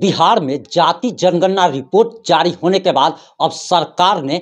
बिहार में जाति जनगणना रिपोर्ट जारी होने के बाद अब सरकार ने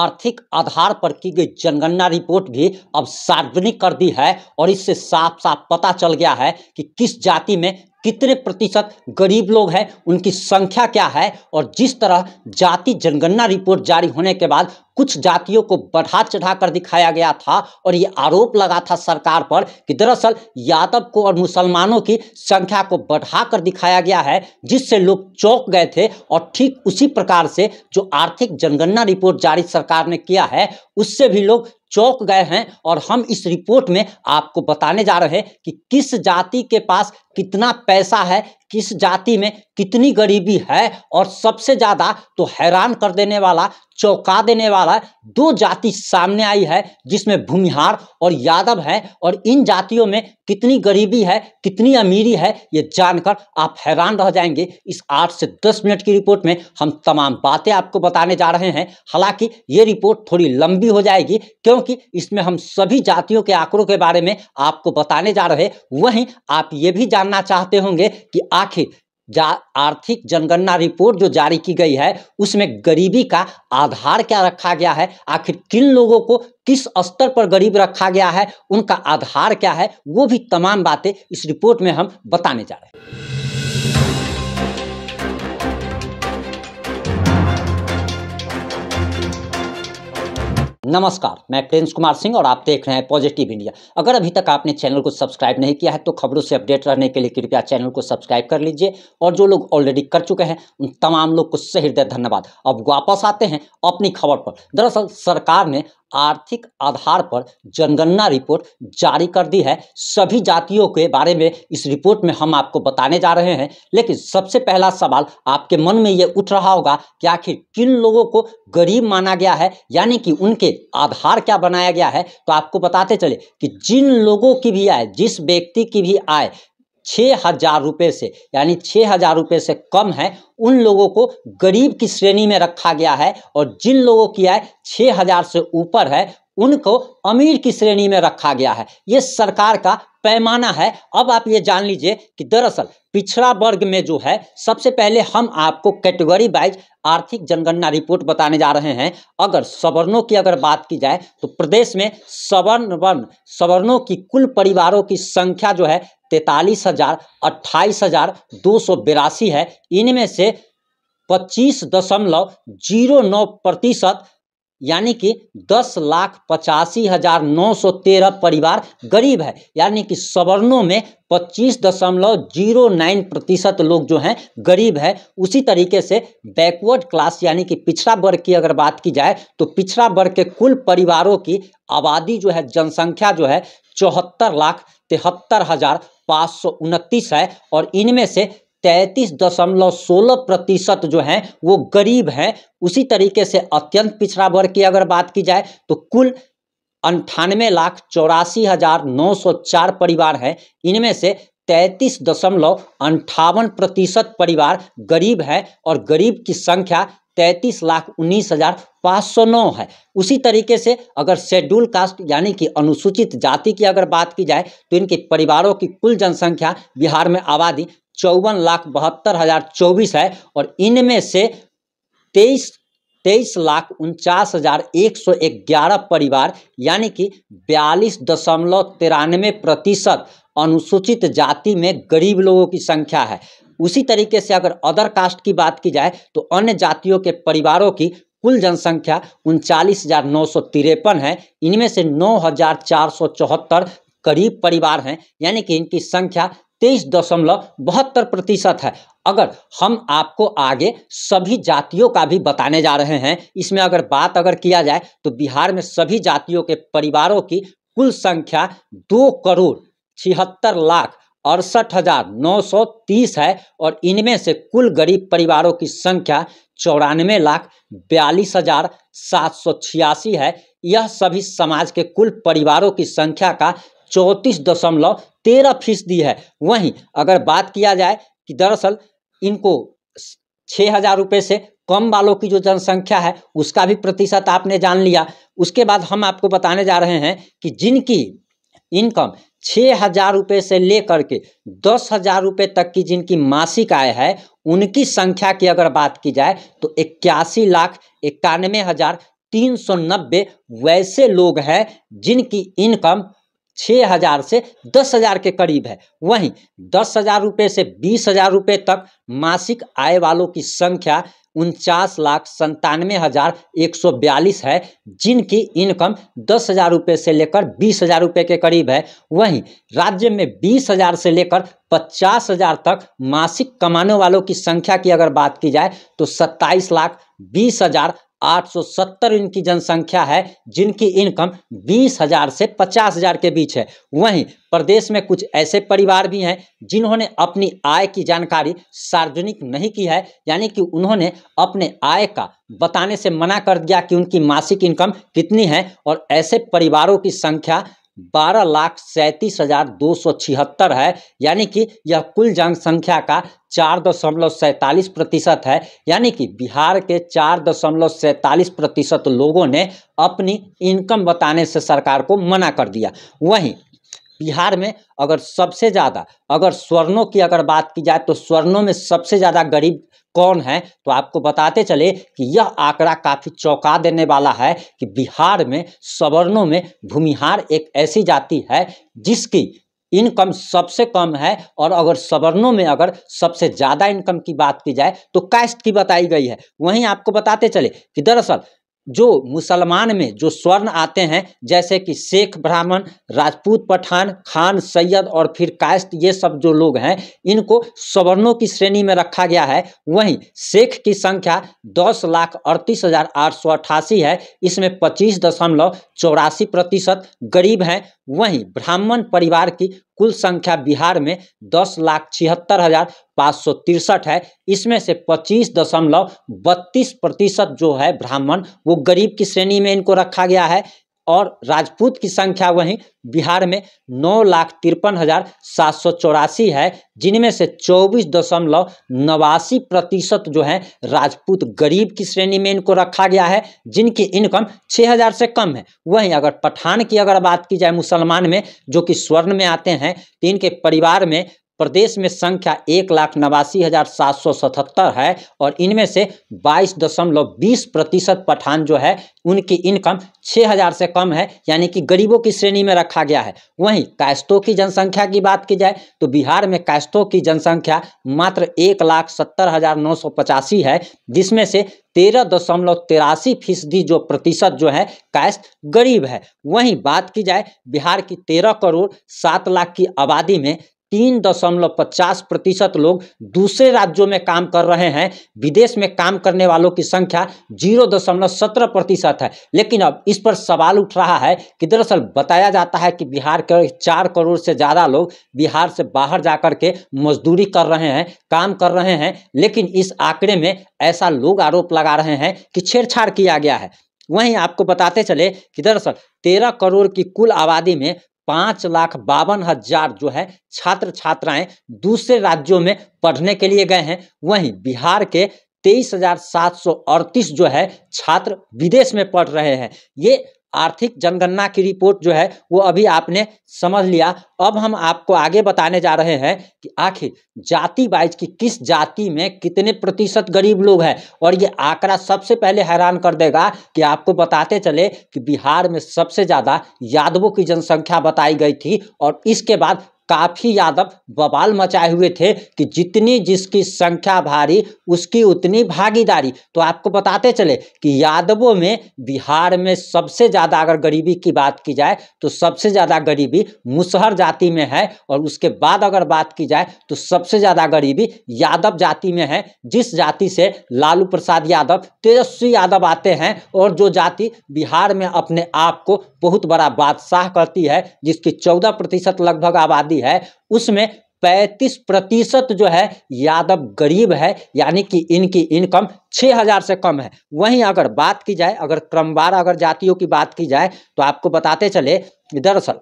आर्थिक आधार पर की गई जनगणना रिपोर्ट भी अब सार्वजनिक कर दी है और इससे साफ साफ पता चल गया है कि किस जाति में कितने प्रतिशत गरीब लोग हैं उनकी संख्या क्या है और जिस तरह जाति जनगणना रिपोर्ट जारी होने के बाद कुछ जातियों को बढ़ा चढ़ा कर दिखाया गया था और ये आरोप लगा था सरकार पर कि दरअसल यादव को और मुसलमानों की संख्या को बढ़ा कर दिखाया गया है जिससे लोग चौंक गए थे और ठीक उसी प्रकार से जो आर्थिक जनगणना रिपोर्ट जारी सरकार ने किया है उससे भी लोग चौंक गए हैं और हम इस रिपोर्ट में आपको बताने जा रहे हैं कि किस जाति के पास कितना पैसा है किस जाति में कितनी गरीबी है और सबसे ज़्यादा तो हैरान कर देने वाला चौंका देने वाला दो जाति सामने आई है जिसमें भूमिहार और यादव हैं और इन जातियों में कितनी गरीबी है कितनी अमीरी है ये जानकर आप हैरान रह जाएंगे इस आठ से दस मिनट की रिपोर्ट में हम तमाम बातें आपको बताने जा रहे हैं हालांकि ये रिपोर्ट थोड़ी लंबी हो जाएगी क्योंकि इसमें हम सभी जातियों के आंकड़ों के बारे में आपको बताने जा रहे वहीं आप ये भी जान जानना चाहते होंगे कि आखिर जा आर्थिक जनगणना रिपोर्ट जो जारी की गई है उसमें गरीबी का आधार क्या रखा गया है आखिर किन लोगों को किस स्तर पर गरीब रखा गया है उनका आधार क्या है वो भी तमाम बातें इस रिपोर्ट में हम बताने जा रहे हैं नमस्कार मैं प्रिंस कुमार सिंह और आप देख रहे हैं पॉजिटिव इंडिया अगर अभी तक आपने चैनल को सब्सक्राइब नहीं किया है तो खबरों से अपडेट रहने के लिए कृपया चैनल को सब्सक्राइब कर लीजिए और जो लोग ऑलरेडी कर चुके हैं उन तमाम लोग को सहृदय धन्यवाद अब वापस आते हैं अपनी खबर पर दरअसल सरकार ने आर्थिक आधार पर जनगणना रिपोर्ट जारी कर दी है सभी जातियों के बारे में इस रिपोर्ट में हम आपको बताने जा रहे हैं लेकिन सबसे पहला सवाल आपके मन में ये उठ रहा होगा कि आखिर किन लोगों को गरीब माना गया है यानी कि उनके आधार क्या बनाया गया है तो आपको बताते चले कि जिन लोगों की भी आय जिस व्यक्ति की भी आय छः हज़ार रुपये से यानी छः हज़ार रुपये से कम है उन लोगों को गरीब की श्रेणी में रखा गया है और जिन लोगों की आय छः हज़ार से ऊपर है उनको अमीर की श्रेणी में रखा गया है ये सरकार का पैमाना है अब आप ये जान लीजिए कि दरअसल पिछड़ा वर्ग में जो है सबसे पहले हम आपको कैटेगरी वाइज आर्थिक जनगणना रिपोर्ट बताने जा रहे हैं अगर सवर्णों की अगर बात की जाए तो प्रदेश में सवर्ण वर्ण सवर्णों की कुल परिवारों की संख्या जो है तैतालीस हजार अट्ठाईस हजार दो सौ बिरासी है इनमें से पच्चीस दशमलव जीरो नौ प्रतिशत यानी कि दस लाख पचासी हजार नौ सौ तेरह परिवार गरीब है यानी कि सवर्णों में पच्चीस दशमलव जीरो नाइन प्रतिशत लोग जो हैं गरीब है उसी तरीके से बैकवर्ड क्लास यानी कि पिछड़ा वर्ग की अगर बात की जाए तो पिछड़ा वर्ग के कुल परिवारों की आबादी जो है जनसंख्या जो है चौहत्तर लाख तिहत्तर हजार पाँच सौ उनतीस है और इनमें से तैंतीस दशमलव सोलह प्रतिशत जो हैं वो गरीब हैं उसी तरीके से अत्यंत पिछड़ा वर्ग की अगर बात की जाए तो कुल अंठानवे लाख चौरासी हजार नौ सौ चार परिवार हैं इनमें से तैतीस दशमलव अंठावन प्रतिशत परिवार गरीब हैं और गरीब की संख्या तैतीस लाख उन्नीस हजार पाँच सौ नौ है उसी तरीके से अगर शेड्यूल कास्ट यानी कि अनुसूचित जाति की अगर बात की जाए तो इनके परिवारों की कुल जनसंख्या बिहार में आबादी चौवन लाख बहत्तर हजार चौबीस है और इनमें से तेईस तेईस लाख उनचास हजार एक सौ ग्यारह परिवार यानी कि बयालीस दशमलव तिरानवे प्रतिशत अनुसूचित जाति में गरीब लोगों की संख्या है उसी तरीके से अगर अदर कास्ट की बात की जाए तो अन्य जातियों के परिवारों की कुल जनसंख्या उनचालीस हजार नौ सौ तिरपन है इनमें से नौ हजार चार सौ चौहत्तर गरीब परिवार हैं यानी कि इनकी संख्या तेईस दशमलव बहत्तर प्रतिशत है अगर हम आपको आगे सभी जातियों का भी बताने जा रहे हैं इसमें अगर बात अगर किया जाए तो बिहार में सभी जातियों के परिवारों की कुल संख्या दो करोड़ छिहत्तर लाख अड़सठ हजार नौ सौ तीस है और इनमें से कुल गरीब परिवारों की संख्या चौरानवे लाख बयालीस हजार सात सौ छियासी है यह सभी समाज के कुल परिवारों की संख्या का चौंतीस दशमलव तेरह फीसदी है वहीं अगर बात किया जाए कि दरअसल इनको छः हज़ार रुपये से कम वालों की जो जनसंख्या है उसका भी प्रतिशत आपने जान लिया उसके बाद हम आपको बताने जा रहे हैं कि जिनकी इनकम छः हजार रुपये से लेकर के दस हजार रुपये तक की जिनकी मासिक आय है उनकी संख्या की अगर बात की जाए तो इक्यासी लाख इक्यानवे हजार तीन सौ नब्बे वैसे लोग हैं जिनकी इनकम छः हज़ार से दस हज़ार के करीब है वहीं दस हज़ार रुपये से बीस हज़ार रुपये तक मासिक आय वालों की संख्या उनचास लाख संतानवे हज़ार एक सौ बयालीस है जिनकी इनकम दस हज़ार रुपये से लेकर बीस हज़ार रुपये के करीब है वहीं राज्य में बीस हज़ार से लेकर पचास हज़ार तक मासिक कमाने वालों की संख्या की अगर बात की जाए तो सत्ताईस लाख बीस हज़ार 870 इनकी जनसंख्या है जिनकी इनकम बीस हजार से पचास हजार के बीच है वहीं प्रदेश में कुछ ऐसे परिवार भी हैं जिन्होंने अपनी आय की जानकारी सार्वजनिक नहीं की है यानी कि उन्होंने अपने आय का बताने से मना कर दिया कि उनकी मासिक इनकम कितनी है और ऐसे परिवारों की संख्या बारह लाख सैंतीस हजार दो सौ छिहत्तर है यानी कि यह कुल जनसंख्या का चार दशमलव सैंतालीस प्रतिशत है यानी कि बिहार के चार दशमलव सैंतालीस प्रतिशत लोगों ने अपनी इनकम बताने से सरकार को मना कर दिया वहीं बिहार में अगर सबसे ज़्यादा अगर स्वर्णों की अगर बात की जाए तो स्वर्णों में सबसे ज़्यादा गरीब कौन है तो आपको बताते चले कि यह आंकड़ा काफ़ी चौंका देने वाला है कि बिहार में सवर्णों में भूमिहार एक ऐसी जाति है जिसकी इनकम सबसे कम है और अगर सवर्णों में अगर सबसे ज़्यादा इनकम की बात की जाए तो कास्ट की बताई गई है वहीं आपको बताते चले कि दरअसल जो मुसलमान में जो स्वर्ण आते हैं जैसे कि शेख ब्राह्मण राजपूत पठान खान सैयद और फिर कायस्त ये सब जो लोग हैं इनको स्वर्णों की श्रेणी में रखा गया है वहीं शेख की संख्या दस लाख अड़तीस हजार आठ सौ अट्ठासी है इसमें पच्चीस दशमलव चौरासी प्रतिशत गरीब हैं वहीं ब्राह्मण परिवार की कुल संख्या बिहार में दस लाख छिहत्तर हजार पाँच सौ तिरसठ है इसमें से पच्चीस दशमलव बत्तीस प्रतिशत जो है ब्राह्मण वो गरीब की श्रेणी में इनको रखा गया है और राजपूत की संख्या वहीं बिहार में नौ लाख तिरपन हजार सात सौ चौरासी है जिनमें से चौबीस दशमलव नवासी प्रतिशत जो है राजपूत गरीब की श्रेणी में इनको रखा गया है जिनकी इनकम छः हजार से कम है वहीं अगर पठान की अगर बात की जाए मुसलमान में जो कि स्वर्ण में आते हैं तो इनके परिवार में प्रदेश में संख्या एक लाख नवासी हज़ार सात सौ सतहत्तर है और इनमें से बाईस दशमलव बीस प्रतिशत पठान जो है उनकी इनकम छः हज़ार से कम है यानी कि गरीबों की श्रेणी में रखा गया है वहीं कायस्तों की जनसंख्या की बात की जाए तो बिहार में कायस्तों की जनसंख्या मात्र एक लाख सत्तर हज़ार नौ सौ पचासी है जिसमें से तेरह दशमलव तिरासी फीसदी जो प्रतिशत जो है कैश गरीब है वहीं बात की जाए बिहार की तेरह करोड़ सात लाख की आबादी में तीन दशमलव पचास प्रतिशत लोग दूसरे राज्यों में काम कर रहे हैं विदेश में काम करने वालों की संख्या जीरो दशमलव सत्रह प्रतिशत है लेकिन अब इस पर सवाल उठ रहा है कि दरअसल बताया जाता है कि बिहार के चार करोड़ से ज़्यादा लोग बिहार से बाहर जा कर के मजदूरी कर रहे हैं काम कर रहे हैं लेकिन इस आंकड़े में ऐसा लोग आरोप लगा रहे हैं कि छेड़छाड़ किया गया है वहीं आपको बताते चले कि दरअसल तेरह करोड़ की कुल आबादी में पाँच लाख बावन हजार जो है छात्र छात्राएं दूसरे राज्यों में पढ़ने के लिए गए हैं वहीं बिहार के तेईस हजार सात सौ अड़तीस जो है छात्र विदेश में पढ़ रहे हैं ये आर्थिक जनगणना की रिपोर्ट जो है वो अभी आपने समझ लिया अब हम आपको आगे बताने जा रहे हैं कि आखिर जाति वाइज की किस जाति में कितने प्रतिशत गरीब लोग हैं और ये आंकड़ा सबसे पहले हैरान कर देगा कि आपको बताते चले कि बिहार में सबसे ज़्यादा यादवों की जनसंख्या बताई गई थी और इसके बाद काफ़ी यादव बवाल मचाए हुए थे कि जितनी जिसकी संख्या भारी उसकी उतनी भागीदारी तो आपको बताते चले कि यादवों में बिहार में सबसे ज़्यादा अगर गरीबी की बात की जाए तो सबसे ज़्यादा गरीबी मुसहर जाति में है और उसके बाद अगर बात की जाए तो सबसे ज़्यादा गरीबी यादव जाति में है जिस जाति से लालू प्रसाद यादव तेजस्वी यादव आते हैं और जो जाति बिहार में अपने आप को बहुत बड़ा बादशाह कहती है जिसकी चौदह प्रतिशत लगभग आबादी हुई है उसमें पैंतीस प्रतिशत जो है यादव गरीब है यानी कि इनकी इनकम छः हजार से कम है वहीं अगर बात की जाए अगर क्रमवार अगर जातियों की बात की जाए तो आपको बताते चले दरअसल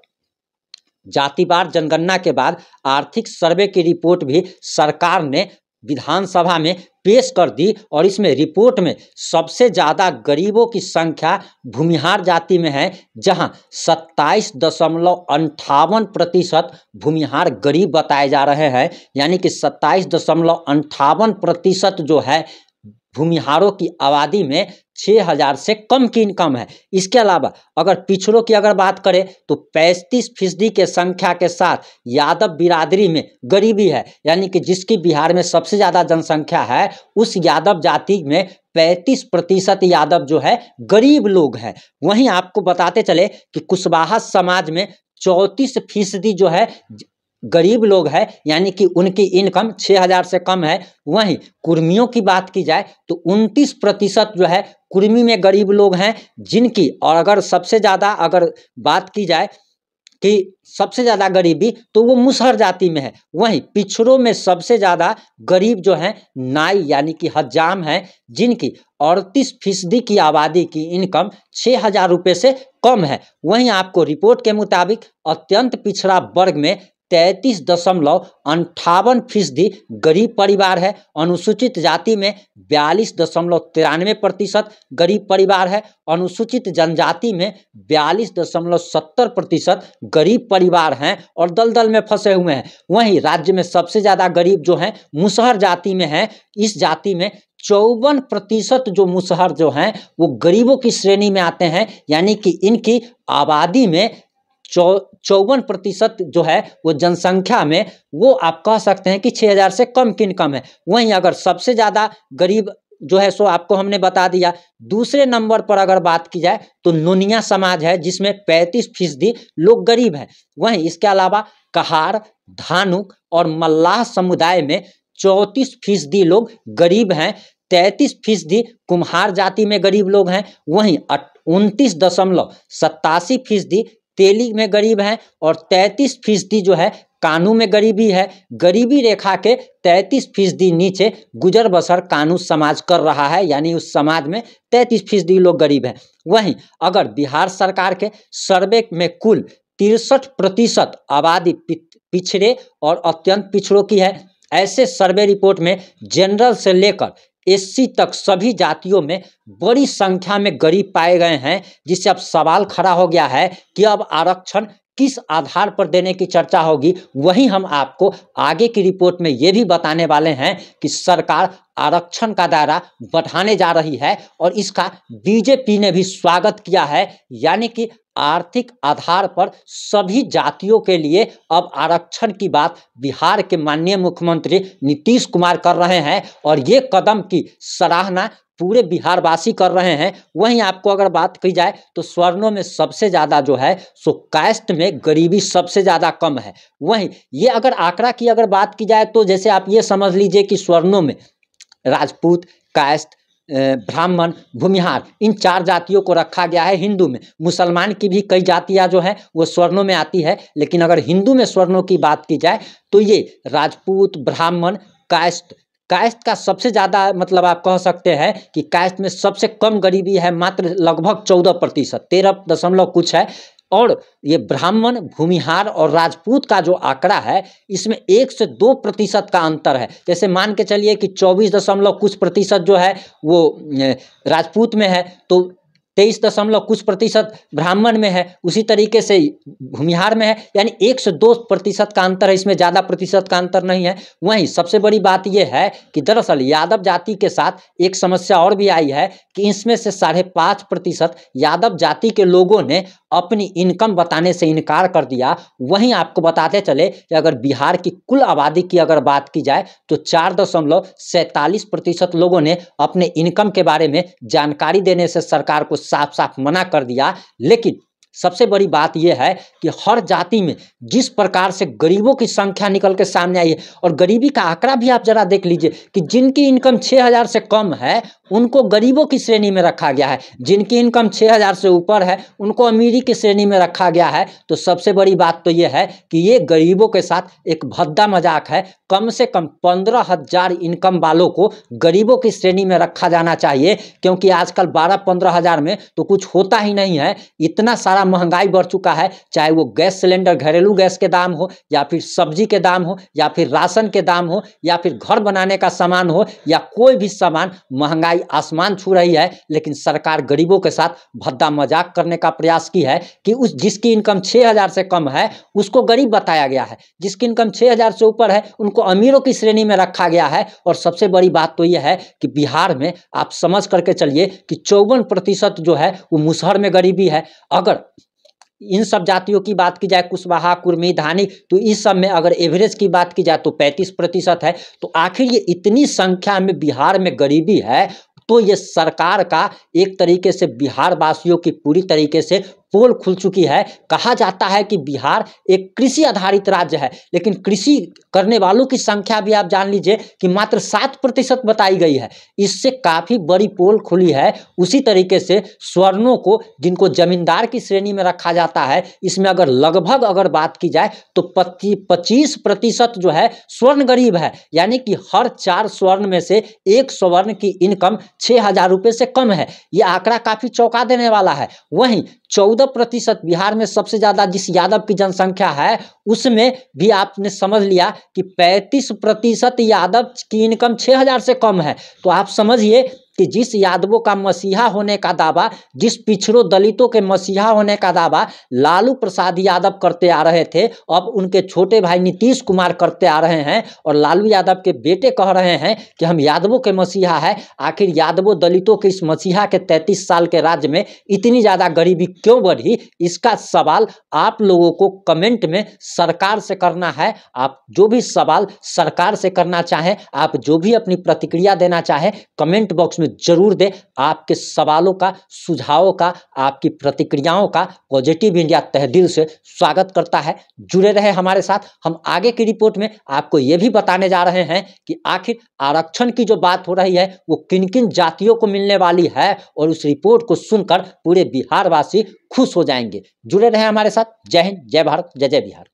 जातिवार जनगणना के बाद आर्थिक सर्वे की रिपोर्ट भी सरकार ने विधानसभा में पेश कर दी और इसमें रिपोर्ट में सबसे ज़्यादा गरीबों की संख्या भूमिहार जाति में है जहां सत्ताईस दशमलव अंठावन प्रतिशत भूमिहार गरीब बताए जा रहे हैं यानी कि सत्ताईस दशमलव अंठावन प्रतिशत जो है भूमिहारों की आबादी में छः हज़ार से कम की इनकम है इसके अलावा अगर पिछड़ों की अगर बात करें तो पैंतीस फीसदी के संख्या के साथ यादव बिरादरी में गरीबी है यानी कि जिसकी बिहार में सबसे ज़्यादा जनसंख्या है उस यादव जाति में पैंतीस प्रतिशत यादव जो है गरीब लोग हैं वहीं आपको बताते चले कि कुशवाहा समाज में चौंतीस फीसदी जो है गरीब लोग है यानी कि उनकी इनकम 6000 से कम है वहीं कुर्मियों की बात की जाए तो 29 प्रतिशत जो है कुर्मी में गरीब लोग हैं जिनकी और अगर सबसे ज़्यादा अगर बात की जाए कि सबसे ज़्यादा गरीबी तो वो मुसहर जाति में है वहीं पिछड़ों में सबसे ज़्यादा गरीब जो हैं नाई यानी कि हजाम हैं जिनकी अड़तीस फीसदी की आबादी की इनकम छः हज़ार रुपये से कम है वहीं आपको रिपोर्ट के मुताबिक अत्यंत पिछड़ा वर्ग में तैंतीस दशमलव अंठावन फीसदी गरीब परिवार है अनुसूचित जाति में बयालीस दशमलव तिरानवे प्रतिशत गरीब परिवार है अनुसूचित जनजाति में बयालीस दशमलव सत्तर प्रतिशत गरीब परिवार हैं और दलदल में फंसे हुए हैं वहीं राज्य में सबसे ज़्यादा गरीब जो हैं मुसहर जाति में हैं इस जाति में चौवन प्रतिशत जो मुसहर जो हैं वो गरीबों की श्रेणी में आते हैं यानी कि इनकी आबादी में चौ चौवन प्रतिशत जो है वो जनसंख्या में वो आप कह सकते हैं कि 6000 से कम की इनकम है वहीं अगर सबसे ज़्यादा गरीब जो है सो आपको हमने बता दिया दूसरे नंबर पर अगर बात की जाए तो नुनिया समाज है जिसमें 35 फीसदी लोग गरीब हैं वहीं इसके अलावा कहार धानुक और मल्लाह समुदाय में चौंतीस फीसदी लोग गरीब हैं तैंतीस फीसदी कुम्हार जाति में गरीब लोग हैं वहीं उनतीस दशमलव सत्तासी फीसदी तेली में गरीब हैं और तैंतीस फीसदी जो है कानू में गरीबी है गरीबी रेखा के 33 फीसदी नीचे गुजर बसर कानू समाज कर रहा है यानी उस समाज में 33 फीसदी लोग गरीब हैं वहीं अगर बिहार सरकार के सर्वे में कुल तिरसठ प्रतिशत आबादी पिछड़े और अत्यंत पिछड़ों की है ऐसे सर्वे रिपोर्ट में जनरल से लेकर एस तक सभी जातियों में बड़ी संख्या में गरीब पाए गए हैं जिससे अब सवाल खड़ा हो गया है कि अब आरक्षण किस आधार पर देने की चर्चा होगी वही हम आपको आगे की रिपोर्ट में ये भी बताने वाले हैं कि सरकार आरक्षण का दायरा बढ़ाने जा रही है और इसका बीजेपी ने भी स्वागत किया है यानी कि आर्थिक आधार पर सभी जातियों के लिए अब आरक्षण की बात बिहार के माननीय मुख्यमंत्री नीतीश कुमार कर रहे हैं और ये कदम की सराहना पूरे बिहारवासी कर रहे हैं वहीं आपको अगर बात की जाए तो स्वर्णों में सबसे ज़्यादा जो है सो कास्ट में गरीबी सबसे ज़्यादा कम है वहीं ये अगर आंकड़ा की अगर बात की जाए तो जैसे आप ये समझ लीजिए कि स्वर्णों में राजपूत कास्ट ब्राह्मण भूमिहार इन चार जातियों को रखा गया है हिंदू में मुसलमान की भी कई जातियाँ जो हैं वो स्वर्णों में आती है लेकिन अगर हिंदू में स्वर्णों की बात की जाए तो ये राजपूत ब्राह्मण कास्ट कास्ट का सबसे ज़्यादा मतलब आप कह सकते हैं कि कास्ट में सबसे कम गरीबी है मात्र लगभग चौदह प्रतिशत तेरह दशमलव कुछ है और ये ब्राह्मण भूमिहार और राजपूत का जो आंकड़ा है इसमें एक से दो प्रतिशत का अंतर है जैसे मान के चलिए कि चौबीस दशमलव कुछ प्रतिशत जो है वो राजपूत में है तो तेईस दशमलव कुछ प्रतिशत ब्राह्मण में है उसी तरीके से भूमिहार में है यानी एक से दो प्रतिशत का अंतर है इसमें ज़्यादा प्रतिशत का अंतर नहीं है वहीं सबसे बड़ी बात यह है कि दरअसल यादव जाति के साथ एक समस्या और भी आई है कि इसमें से साढ़े पाँच प्रतिशत यादव जाति के लोगों ने अपनी इनकम बताने से इनकार कर दिया वहीं आपको बताते चले कि अगर बिहार की कुल आबादी की अगर बात की जाए तो चार दशमलव सैंतालीस प्रतिशत लोगों ने अपने इनकम के बारे में जानकारी देने से सरकार को साफ साफ मना कर दिया लेकिन सबसे बड़ी बात यह है कि हर जाति में जिस प्रकार से गरीबों की संख्या निकल के सामने आई है और गरीबी का आंकड़ा भी आप जरा देख लीजिए कि जिनकी इनकम 6000 से कम है उनको गरीबों की श्रेणी में रखा गया है जिनकी इनकम 6000 से ऊपर है उनको अमीरी की श्रेणी में रखा गया है तो सबसे बड़ी बात तो यह है कि ये गरीबों के साथ एक भद्दा मजाक है कम से कम पंद्रह हजार इनकम वालों को गरीबों की श्रेणी में रखा जाना चाहिए क्योंकि आजकल बारह पंद्रह हजार में तो कुछ होता ही नहीं है इतना सारा इतना महंगाई बढ़ चुका है चाहे वो गैस सिलेंडर घरेलू गैस के दाम हो या फिर सब्जी के दाम हो या फिर राशन के दाम हो या फिर घर बनाने का सामान हो या कोई भी सामान महंगाई आसमान छू रही है लेकिन सरकार गरीबों के साथ भद्दा मजाक करने का प्रयास की है कि उस जिसकी इनकम छः से कम है उसको गरीब बताया गया है जिसकी इनकम छः से ऊपर है उनको अमीरों की श्रेणी में रखा गया है और सबसे बड़ी बात तो यह है कि बिहार में आप समझ करके चलिए कि चौवन प्रतिशत जो है वो मुसहर में गरीबी है अगर इन सब जातियों की बात की जाए कुशवाहा कुर्मी धानी तो इस सब में अगर एवरेज की बात की जाए तो पैंतीस प्रतिशत है तो आखिर ये इतनी संख्या में बिहार में गरीबी है तो ये सरकार का एक तरीके से बिहार वासियों की पूरी तरीके से पोल खुल चुकी है कहा जाता है कि बिहार एक कृषि आधारित राज्य है लेकिन कृषि करने वालों की संख्या भी आप जान लीजिए कि मात्र सात प्रतिशत बताई गई है इससे काफ़ी बड़ी पोल खुली है उसी तरीके से स्वर्णों को जिनको जमींदार की श्रेणी में रखा जाता है इसमें अगर लगभग अगर बात की जाए तो पच्चीस प्रतिशत जो है स्वर्ण गरीब है यानी कि हर चार स्वर्ण में से एक स्वर्ण की इनकम छः हजार रुपये से कम है ये आंकड़ा काफ़ी चौंका देने वाला है वहीं चौदह प्रतिशत बिहार में सबसे ज़्यादा जिस यादव की जनसंख्या है उसमें भी आपने समझ लिया कि पैंतीस प्रतिशत यादव की इनकम छह हज़ार से कम है तो आप समझिए कि जिस यादवों का मसीहा होने का दावा जिस पिछड़ों दलितों के मसीहा होने का दावा लालू प्रसाद यादव करते आ रहे थे अब उनके छोटे भाई नीतीश कुमार करते आ रहे हैं और लालू यादव के बेटे कह रहे हैं कि हम यादवों के मसीहा है आखिर यादवों दलितों के इस मसीहा के तैतीस साल के राज्य में इतनी ज़्यादा गरीबी क्यों बढ़ी इसका सवाल आप लोगों को कमेंट में सरकार से करना है आप जो भी सवाल सरकार से करना चाहें आप जो भी अपनी प्रतिक्रिया देना चाहें कमेंट बॉक्स में में जरूर दें आपके सवालों का सुझावों का आपकी प्रतिक्रियाओं का पॉजिटिव इंडिया तहदिल से स्वागत करता है जुड़े रहे हमारे साथ हम आगे की रिपोर्ट में आपको ये भी बताने जा रहे हैं कि आखिर आरक्षण की जो बात हो रही है वो किन किन जातियों को मिलने वाली है और उस रिपोर्ट को सुनकर पूरे बिहारवासी खुश हो जाएंगे जुड़े रहे हमारे साथ जय हिंद जय भारत जय जय बिहार